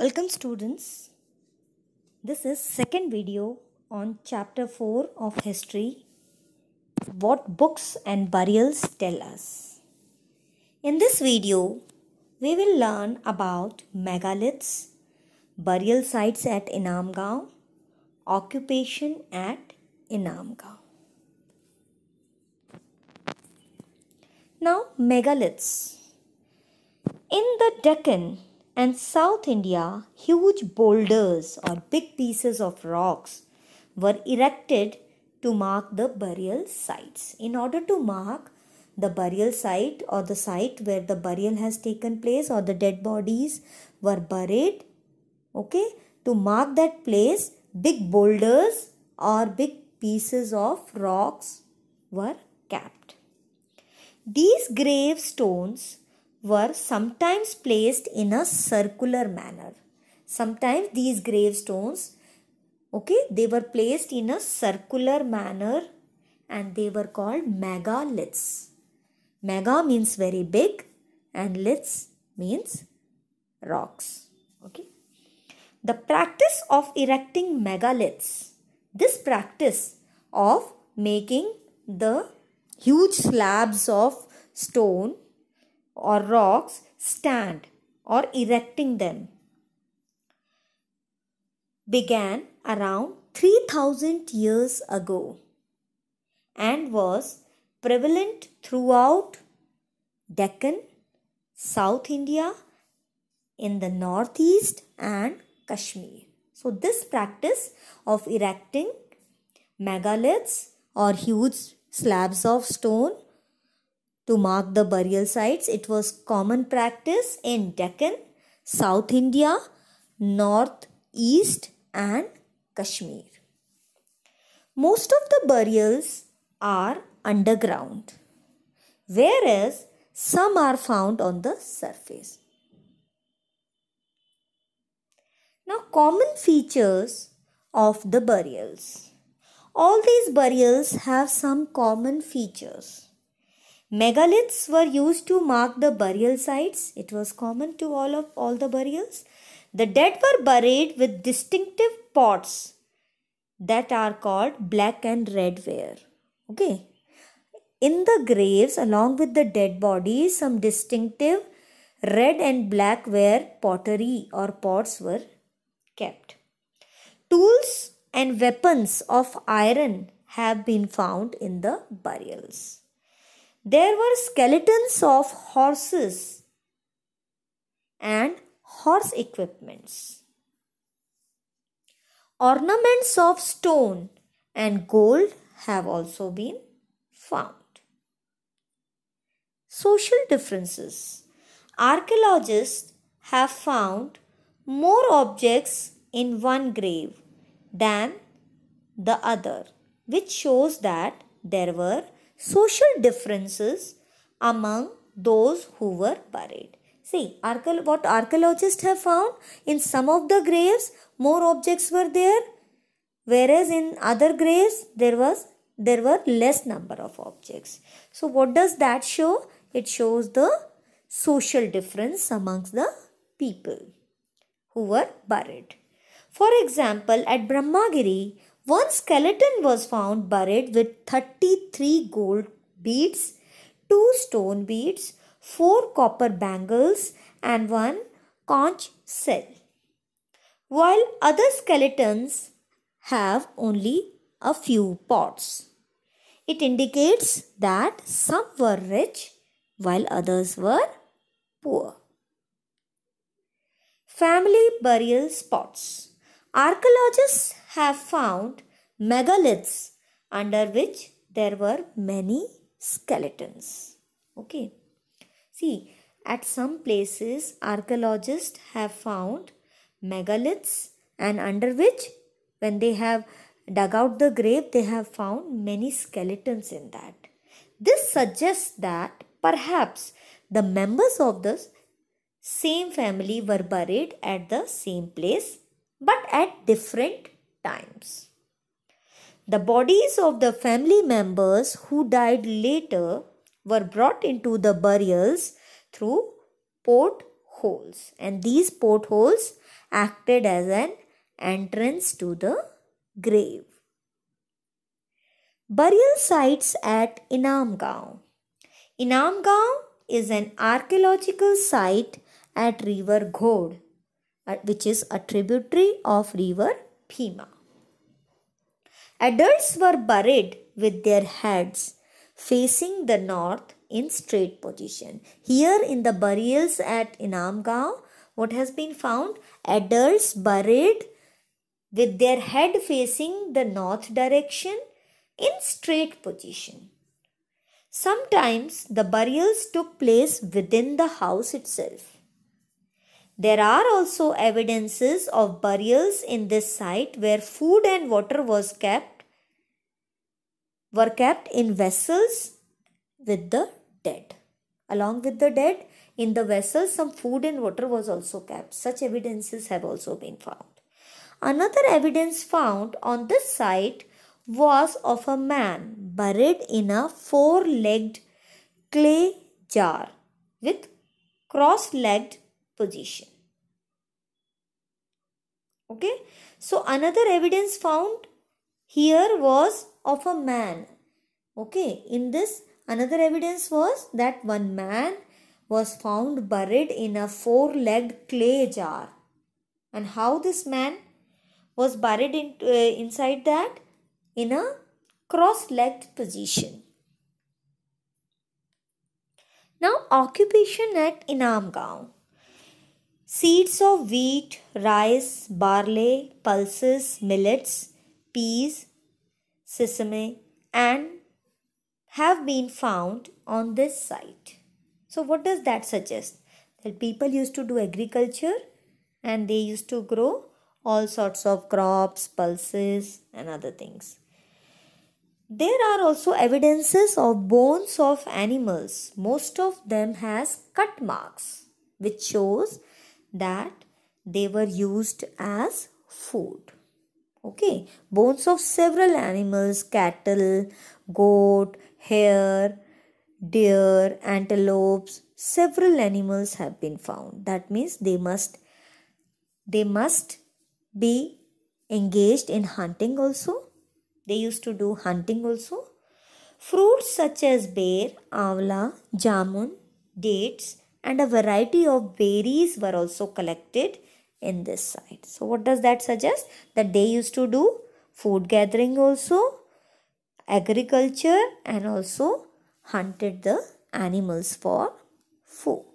Welcome students. This is second video on chapter 4 of history. What books and burials tell us. In this video, we will learn about megaliths, burial sites at Inamgaon, occupation at Inamgaon. Now megaliths. In the Deccan, and South India, huge boulders or big pieces of rocks were erected to mark the burial sites. In order to mark the burial site or the site where the burial has taken place or the dead bodies were buried, okay, to mark that place, big boulders or big pieces of rocks were capped. These gravestones were sometimes placed in a circular manner. Sometimes these gravestones, okay, they were placed in a circular manner and they were called megaliths. Mega means very big and liths means rocks. Okay. The practice of erecting megaliths, this practice of making the huge slabs of stone or rocks stand or erecting them began around 3000 years ago and was prevalent throughout Deccan, South India, in the northeast and Kashmir. So this practice of erecting megaliths or huge slabs of stone to mark the burial sites, it was common practice in Deccan, South India, North, East and Kashmir. Most of the burials are underground, whereas some are found on the surface. Now, common features of the burials. All these burials have some common features. Megaliths were used to mark the burial sites. It was common to all of all the burials. The dead were buried with distinctive pots that are called black and red ware. Okay. In the graves, along with the dead bodies, some distinctive red and black ware pottery or pots were kept. Tools and weapons of iron have been found in the burials there were skeletons of horses and horse equipments. Ornaments of stone and gold have also been found. Social differences. Archaeologists have found more objects in one grave than the other, which shows that there were social differences among those who were buried. See, what archaeologists have found in some of the graves, more objects were there, whereas in other graves there was there were less number of objects. So, what does that show? It shows the social difference amongst the people who were buried. For example, at Brahmagiri, one skeleton was found buried with 33 gold beads, 2 stone beads, 4 copper bangles, and 1 conch shell. While other skeletons have only a few pots. It indicates that some were rich while others were poor. Family burial spots. Archaeologists have found megaliths under which there were many skeletons. Okay. See, at some places, archaeologists have found megaliths and under which, when they have dug out the grave, they have found many skeletons in that. This suggests that perhaps the members of the same family were buried at the same place but at different times. The bodies of the family members who died later were brought into the burials through portholes, and these portholes acted as an entrance to the grave. Burial sites at Inamgaon. Inamgaon is an archaeological site at River Ghod uh, which is a tributary of river Pima. Adults were buried with their heads facing the north in straight position. Here in the burials at Inamgaon, what has been found? Adults buried with their head facing the north direction in straight position. Sometimes the burials took place within the house itself. There are also evidences of burials in this site where food and water was kept were kept in vessels with the dead. Along with the dead, in the vessels some food and water was also kept. Such evidences have also been found. Another evidence found on this site was of a man buried in a four-legged clay jar with cross-legged position. Okay. So another evidence found here was of a man. Okay. In this another evidence was that one man was found buried in a four-legged clay jar. And how this man was buried in, uh, inside that? In a cross-legged position. Now occupation at Inamgaon. Seeds of wheat, rice, barley, pulses, millets, peas, sesame, and have been found on this site. So, what does that suggest? That people used to do agriculture and they used to grow all sorts of crops, pulses, and other things. There are also evidences of bones of animals. Most of them has cut marks, which shows that they were used as food. Okay, bones of several animals, cattle, goat, hare, deer, antelopes, several animals have been found. That means they must they must be engaged in hunting also. They used to do hunting also. Fruits such as bear, amla, jamun, dates, and a variety of berries were also collected in this site. So what does that suggest? That they used to do food gathering also, agriculture and also hunted the animals for food.